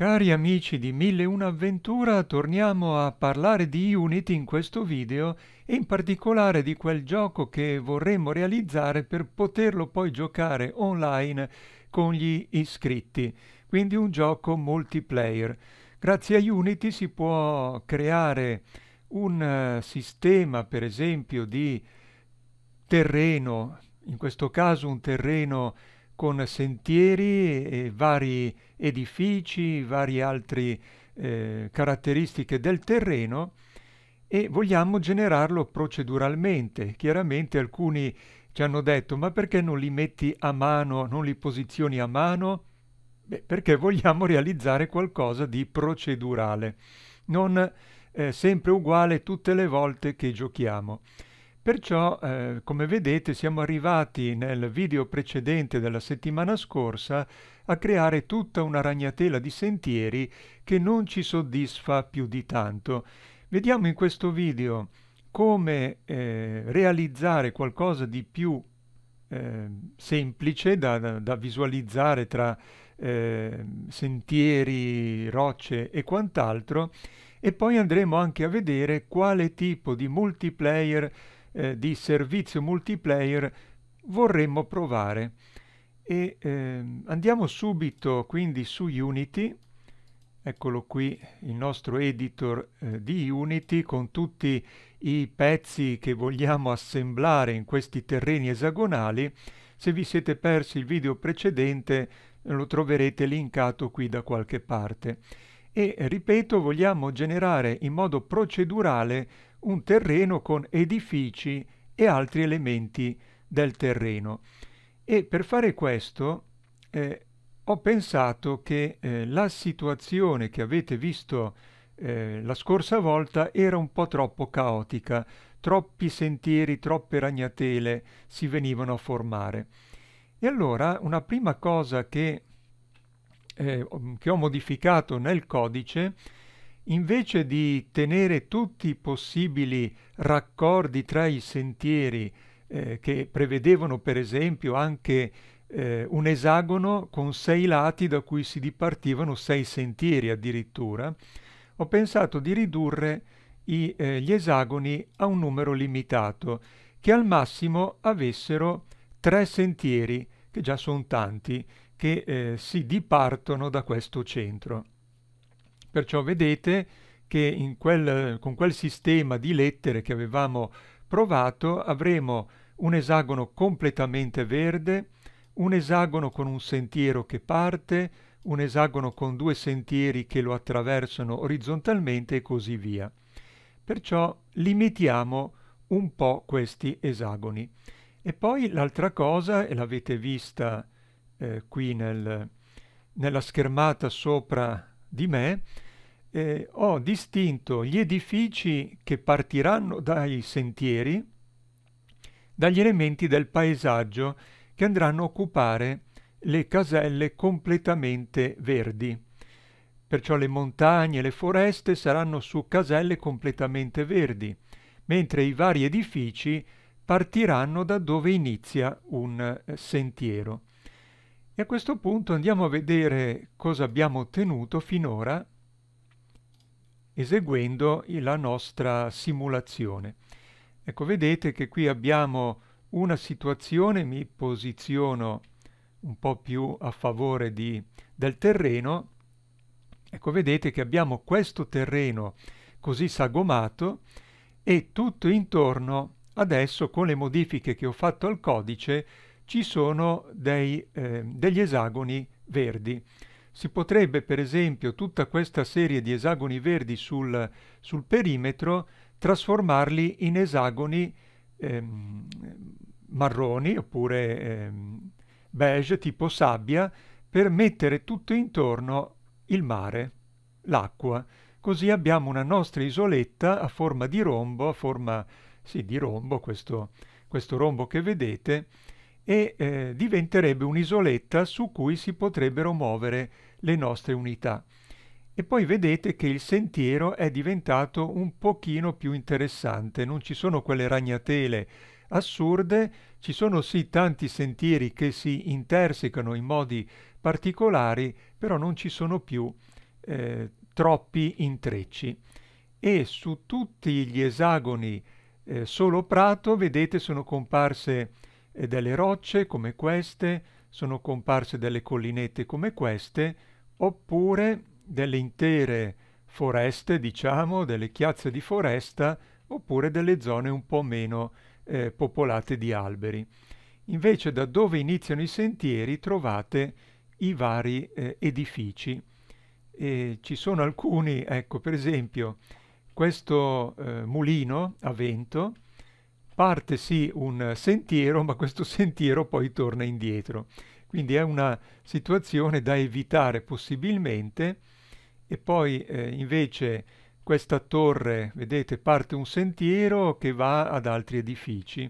Cari amici di 1001 Avventura, torniamo a parlare di Unity in questo video e in particolare di quel gioco che vorremmo realizzare per poterlo poi giocare online con gli iscritti, quindi un gioco multiplayer. Grazie a Unity si può creare un eh, sistema, per esempio, di terreno, in questo caso un terreno con sentieri e vari edifici, varie altre eh, caratteristiche del terreno e vogliamo generarlo proceduralmente. Chiaramente alcuni ci hanno detto ma perché non li metti a mano, non li posizioni a mano? Beh, perché vogliamo realizzare qualcosa di procedurale, non eh, sempre uguale tutte le volte che giochiamo. Perciò, eh, come vedete, siamo arrivati nel video precedente della settimana scorsa a creare tutta una ragnatela di sentieri che non ci soddisfa più di tanto. Vediamo in questo video come eh, realizzare qualcosa di più eh, semplice da, da, visualizzare tra eh, sentieri, rocce e quant'altro e poi andremo anche a vedere quale tipo di multiplayer eh, di servizio multiplayer vorremmo provare. E ehm, andiamo subito quindi su Unity, eccolo qui il nostro editor eh, di Unity con tutti i pezzi che vogliamo assemblare in questi terreni esagonali. Se vi siete persi il video precedente lo troverete linkato qui da qualche parte. E ripeto, vogliamo generare in modo procedurale un terreno con edifici e altri elementi del terreno. E per fare questo eh, ho pensato che eh, la situazione che avete visto eh, la scorsa volta era un po' troppo caotica, troppi sentieri, troppe ragnatele si venivano a formare. E allora una prima cosa che, eh, che ho modificato nel codice è invece di tenere tutti i possibili raccordi tra i sentieri eh, che prevedevano per esempio anche eh, un esagono con sei lati da cui si dipartivano sei sentieri addirittura, ho pensato di ridurre i, eh, gli esagoni a un numero limitato, che al massimo avessero tre sentieri, che già sono tanti, che eh, si dipartono da questo centro. Perciò vedete che quel, con quel sistema di lettere che avevamo provato avremo un esagono completamente verde, un esagono con un sentiero che parte, un esagono con due sentieri che lo attraversano orizzontalmente e così via. Perciò limitiamo un po' questi esagoni. E poi l'altra cosa, e l'avete vista eh, qui nel, nella schermata sopra di me, eh, ho distinto gli edifici che partiranno dai sentieri dagli elementi del paesaggio che andranno a occupare le caselle completamente verdi. Perciò le montagne e le foreste saranno su caselle completamente verdi, mentre i vari edifici partiranno da dove inizia un eh, sentiero. E a questo punto andiamo a vedere cosa abbiamo ottenuto finora eseguendo la nostra simulazione. Ecco, vedete che qui abbiamo una situazione, mi posiziono un po' più a favore di, del terreno, ecco vedete che abbiamo questo terreno così sagomato e tutto intorno adesso con le modifiche che ho fatto al codice ci sono dei, eh, degli esagoni verdi. Si potrebbe per esempio tutta questa serie di esagoni verdi sul, sul perimetro trasformarli in esagoni ehm, marroni oppure ehm, beige tipo sabbia per mettere tutto intorno il mare, l'acqua. Così abbiamo una nostra isoletta a forma di rombo, a forma sì, di rombo, questo, questo rombo che vedete, e eh, diventerebbe un'isoletta su cui si potrebbero muovere le nostre unità. E poi vedete che il sentiero è diventato un pochino più interessante, non ci sono quelle ragnatele assurde, ci sono sì tanti sentieri che si intersecano in modi particolari, però non ci sono più eh, troppi intrecci. E su tutti gli esagoni eh, solo prato, vedete, sono comparse e delle rocce come queste, sono comparse delle collinette come queste, oppure delle intere foreste, diciamo, delle chiazze di foresta, oppure delle zone un po' meno eh, popolate di alberi. Invece da dove iniziano i sentieri trovate i vari eh, edifici. E ci sono alcuni, ecco per esempio questo eh, mulino a vento, parte sì un sentiero, ma questo sentiero poi torna indietro. Quindi è una situazione da evitare possibilmente e poi eh, invece questa torre, vedete, parte un sentiero che va ad altri edifici.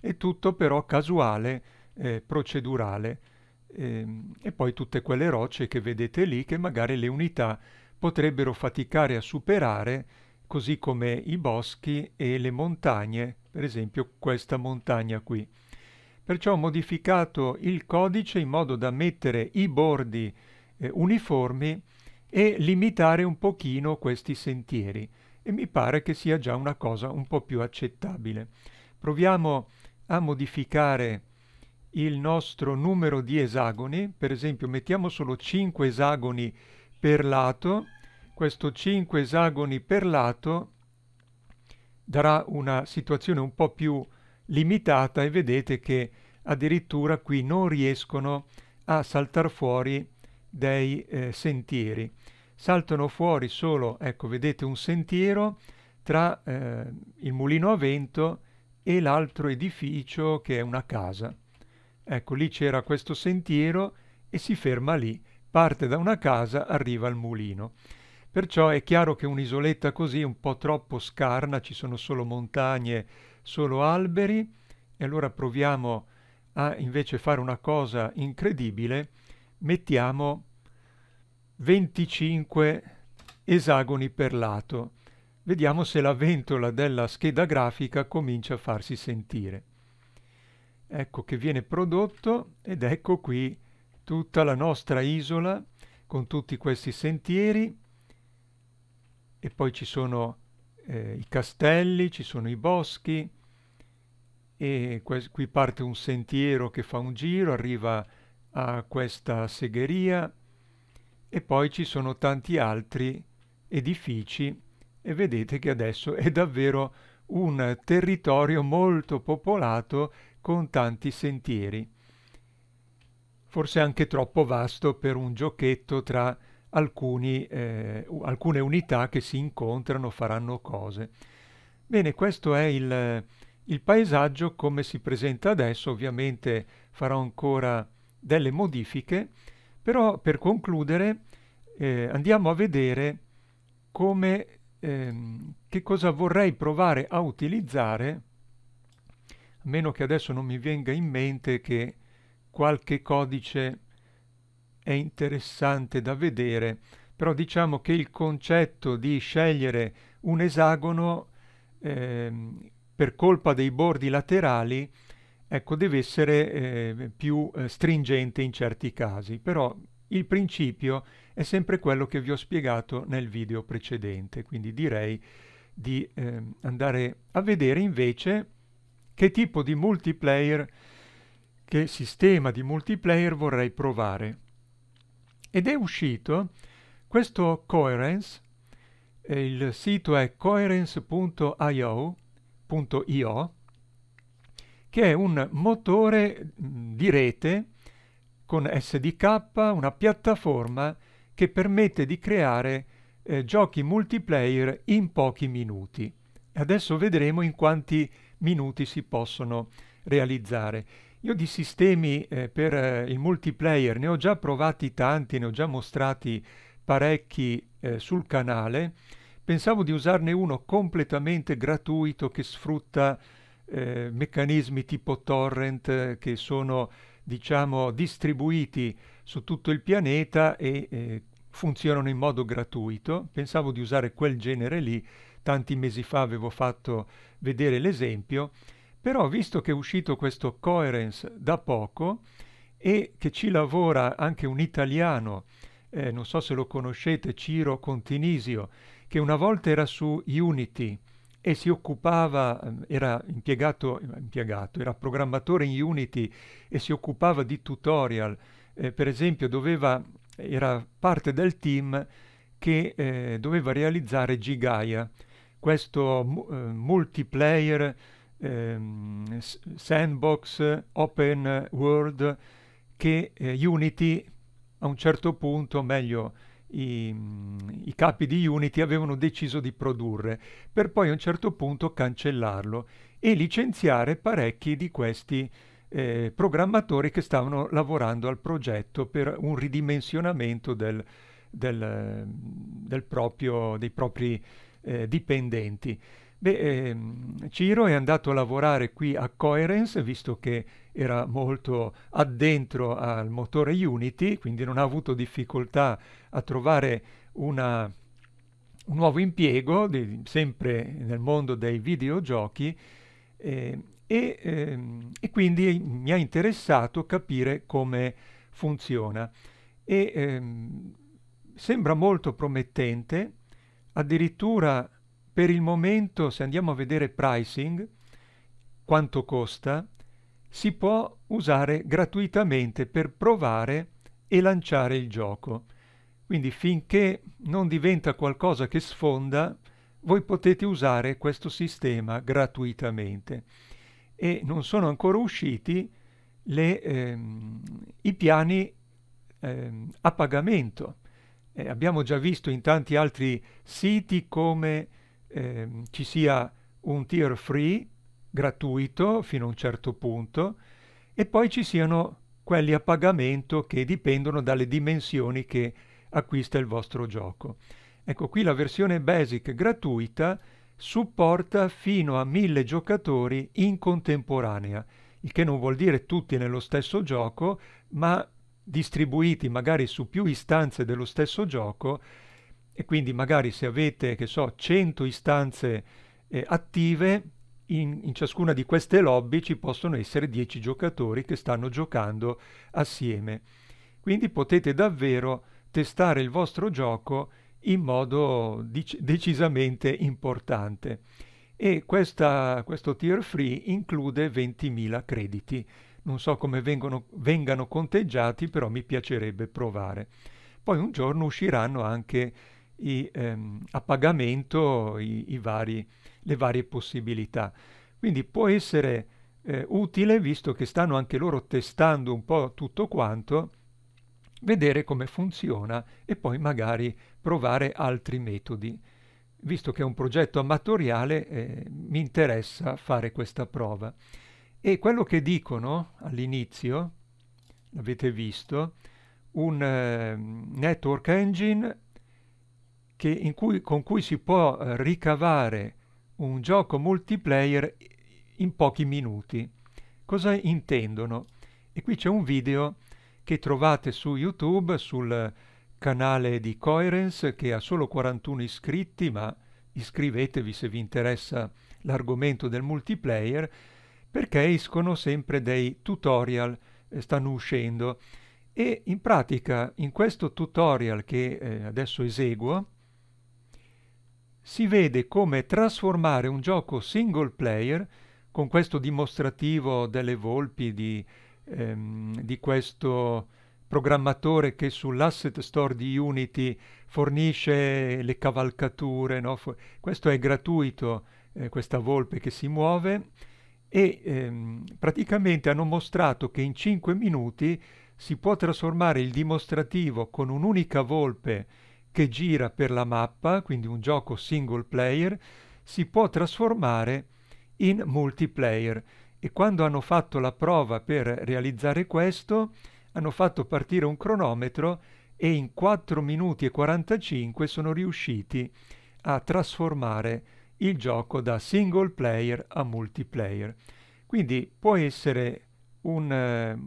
È tutto però casuale, eh, procedurale. E, ehm, e poi tutte quelle rocce che vedete lì che magari le unità potrebbero faticare a superare così come i boschi e le montagne, per esempio questa montagna qui. Perciò ho modificato il codice in modo da mettere i bordi eh, uniformi e limitare un pochino questi sentieri e mi pare che sia già una cosa un po' più accettabile. Proviamo a modificare il nostro numero di esagoni, per esempio mettiamo solo 5 esagoni per lato questo 5 esagoni per lato darà una situazione un po' più limitata e vedete che addirittura qui non riescono a saltar fuori dei eh, sentieri. Saltano fuori solo, ecco, vedete un sentiero tra eh, il mulino a vento e l'altro edificio che è una casa. Ecco, lì c'era questo sentiero e si ferma lì, parte da una casa, arriva al mulino. Perciò è chiaro che un'isoletta così è un po' troppo scarna, ci sono solo montagne, solo alberi, e allora proviamo a invece fare una cosa incredibile, mettiamo 25 esagoni per lato. Vediamo se la ventola della scheda grafica comincia a farsi sentire. Ecco che viene prodotto ed ecco qui tutta la nostra isola con tutti questi sentieri e poi ci sono eh, i castelli, ci sono i boschi e qui parte un sentiero che fa un giro, arriva a questa segheria e poi ci sono tanti altri edifici e vedete che adesso è davvero un territorio molto popolato con tanti sentieri. Forse anche troppo vasto per un giochetto tra alcuni, eh, alcune unità che si incontrano, faranno cose. Bene, questo è il, il paesaggio come si presenta adesso, ovviamente farò ancora delle modifiche, però per concludere eh, andiamo a vedere come, ehm, che cosa vorrei provare a utilizzare, a meno che adesso non mi venga in mente che qualche codice è interessante da vedere, però diciamo che il concetto di scegliere un esagono ehm, per colpa dei bordi laterali ecco, deve essere eh, più eh, stringente in certi casi, però il principio è sempre quello che vi ho spiegato nel video precedente, quindi direi di eh, andare a vedere invece che tipo di multiplayer, che sistema di multiplayer vorrei provare. Ed è uscito questo Coherence, eh, il sito è coherence.io, che è un motore mm, di rete con SDK, una piattaforma che permette di creare eh, giochi multiplayer in pochi minuti. Adesso vedremo in quanti minuti si possono realizzare. Io di sistemi eh, per eh, il multiplayer ne ho già provati tanti, ne ho già mostrati parecchi eh, sul canale. Pensavo di usarne uno completamente gratuito che sfrutta eh, meccanismi tipo torrent eh, che sono diciamo distribuiti su tutto il pianeta e eh, funzionano in modo gratuito. Pensavo di usare quel genere lì, tanti mesi fa avevo fatto vedere l'esempio però visto che è uscito questo Coherence da poco e che ci lavora anche un italiano, eh, non so se lo conoscete, Ciro Continisio, che una volta era su Unity e si occupava, ehm, era impiegato, impiegato era programmatore in Unity e si occupava di tutorial, eh, per esempio doveva, era parte del team che eh, doveva realizzare Gigaia, questo eh, multiplayer ehm, sandbox, open world che eh, Unity a un certo punto, meglio i, i, capi di Unity avevano deciso di produrre, per poi a un certo punto cancellarlo e licenziare parecchi di questi eh, programmatori che stavano lavorando al progetto per un ridimensionamento del, del, del proprio, dei propri eh, dipendenti. Beh, ehm, Ciro è andato a lavorare qui a Coherence, visto che era molto addentro al motore Unity, quindi non ha avuto difficoltà a trovare una, un nuovo impiego, di, sempre nel mondo dei videogiochi, eh, e, ehm, e, quindi mi ha interessato capire come funziona. E, ehm, sembra molto promettente, addirittura per il momento, se andiamo a vedere pricing, quanto costa, si può usare gratuitamente per provare e lanciare il gioco. Quindi finché non diventa qualcosa che sfonda, voi potete usare questo sistema gratuitamente. E non sono ancora usciti le, ehm, i piani ehm, a pagamento. Eh, abbiamo già visto in tanti altri siti come ehm, ci sia un tier free gratuito fino a un certo punto e poi ci siano quelli a pagamento che dipendono dalle dimensioni che acquista il vostro gioco. Ecco qui la versione basic gratuita supporta fino a 1000 giocatori in contemporanea, il che non vuol dire tutti nello stesso gioco, ma distribuiti magari su più istanze dello stesso gioco e quindi magari se avete, che so, 100 istanze eh, attive, in, in, ciascuna di queste lobby ci possono essere 10 giocatori che stanno giocando assieme. Quindi potete davvero testare il vostro gioco in modo decisamente importante. E questa, questo tier free include 20.000 crediti. Non so come vengono, vengano conteggiati, però mi piacerebbe provare. Poi un giorno usciranno anche i, ehm, a pagamento i, i vari, le varie possibilità. Quindi può essere eh, utile, visto che stanno anche loro testando un po' tutto quanto, vedere come funziona e poi magari provare altri metodi. Visto che è un progetto amatoriale, eh, mi interessa fare questa prova. E quello che dicono all'inizio, l'avete visto, un eh, network engine che, cui, con cui si può eh, ricavare un gioco multiplayer in pochi minuti. Cosa intendono? E qui c'è un video che trovate su YouTube, sul canale di Coherence, che ha solo 41 iscritti, ma iscrivetevi se vi interessa l'argomento del multiplayer, perché escono sempre dei tutorial, eh, stanno uscendo. E in pratica in questo tutorial che eh, adesso eseguo, si vede come trasformare un gioco single player, con questo dimostrativo delle volpi di, ehm, di questo programmatore che sull'asset store di Unity fornisce le cavalcature, no? questo è gratuito, eh, questa volpe che si muove, e ehm, praticamente hanno mostrato che in 5 minuti si può trasformare il dimostrativo con un'unica volpe che gira per la mappa, quindi un gioco single player, si può trasformare in multiplayer. E quando hanno fatto la prova per realizzare questo, hanno fatto partire un cronometro e in 4 minuti e 45 sono riusciti a trasformare il gioco da single player a multiplayer. Quindi può essere un eh,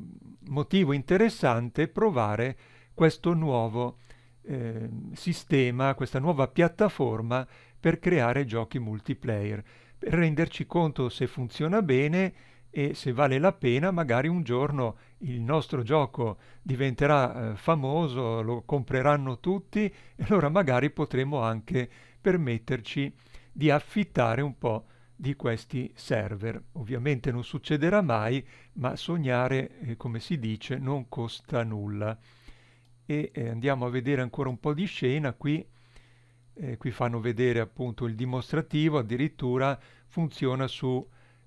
motivo interessante provare questo nuovo eh, sistema, questa nuova piattaforma per creare giochi multiplayer, per renderci conto se funziona bene e se vale la pena magari un giorno il nostro gioco diventerà eh, famoso, lo compreranno tutti e allora magari potremo anche permetterci di affittare un po' di questi server. Ovviamente non succederà mai, ma sognare, eh, come si dice, non costa nulla e eh, andiamo a vedere ancora un po' di scena qui eh, qui fanno vedere appunto il dimostrativo addirittura funziona su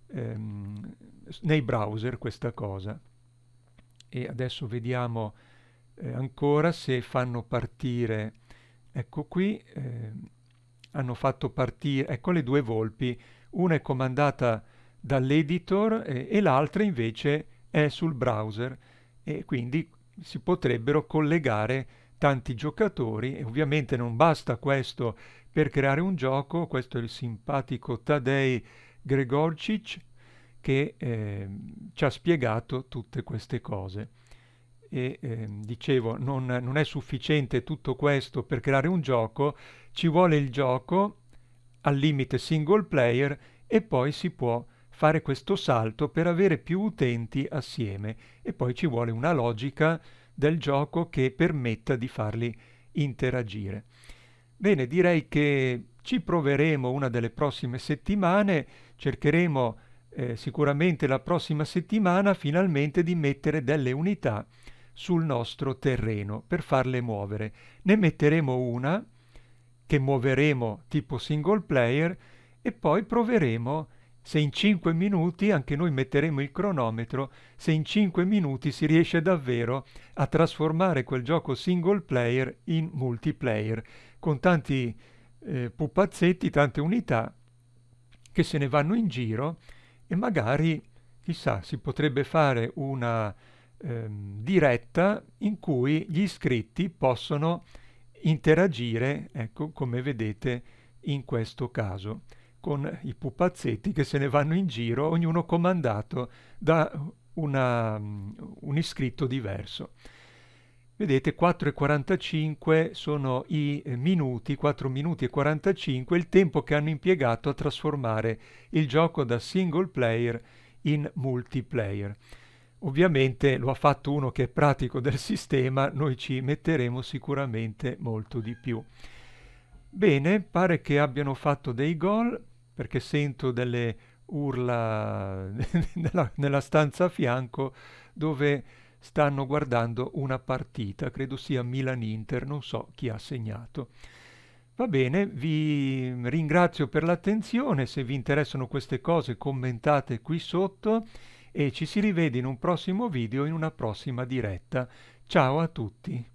ehm, nei browser questa cosa e adesso vediamo eh, ancora se fanno partire ecco qui eh, hanno fatto partire ecco le due volpi una è comandata dall'editor eh, e l'altra invece è sul browser e quindi si potrebbero collegare tanti giocatori e ovviamente non basta questo per creare un gioco, questo è il simpatico Tadei Gregorcic che eh, ci ha spiegato tutte queste cose. E eh, dicevo, non, non è sufficiente tutto questo per creare un gioco, ci vuole il gioco al limite single player e poi si può fare questo salto per avere più utenti assieme e poi ci vuole una logica del gioco che permetta di farli interagire. Bene, direi che ci proveremo una delle prossime settimane, cercheremo eh, sicuramente la prossima settimana finalmente di mettere delle unità sul nostro terreno per farle muovere. Ne metteremo una che muoveremo tipo single player e poi proveremo a se in 5 minuti, anche noi metteremo il cronometro, se in 5 minuti si riesce davvero a trasformare quel gioco single player in multiplayer, con tanti eh, pupazzetti, tante unità che se ne vanno in giro e magari, chissà, si potrebbe fare una ehm, diretta in cui gli iscritti possono interagire, ecco, come vedete in questo caso con i pupazzetti che se ne vanno in giro, ognuno comandato da una, mm, un iscritto diverso. Vedete 4 e 45 sono i eh, minuti, 4 minuti e 45, il tempo che hanno impiegato a trasformare il gioco da single player in multiplayer. Ovviamente lo ha fatto uno che è pratico del sistema, noi ci metteremo sicuramente molto di più. Bene, pare che abbiano fatto dei gol, perché sento delle urla nella, nella, stanza a fianco dove stanno guardando una partita, credo sia Milan-Inter, non so chi ha segnato. Va bene, vi ringrazio per l'attenzione, se vi interessano queste cose commentate qui sotto e ci si rivede in un prossimo video, in una prossima diretta. Ciao a tutti!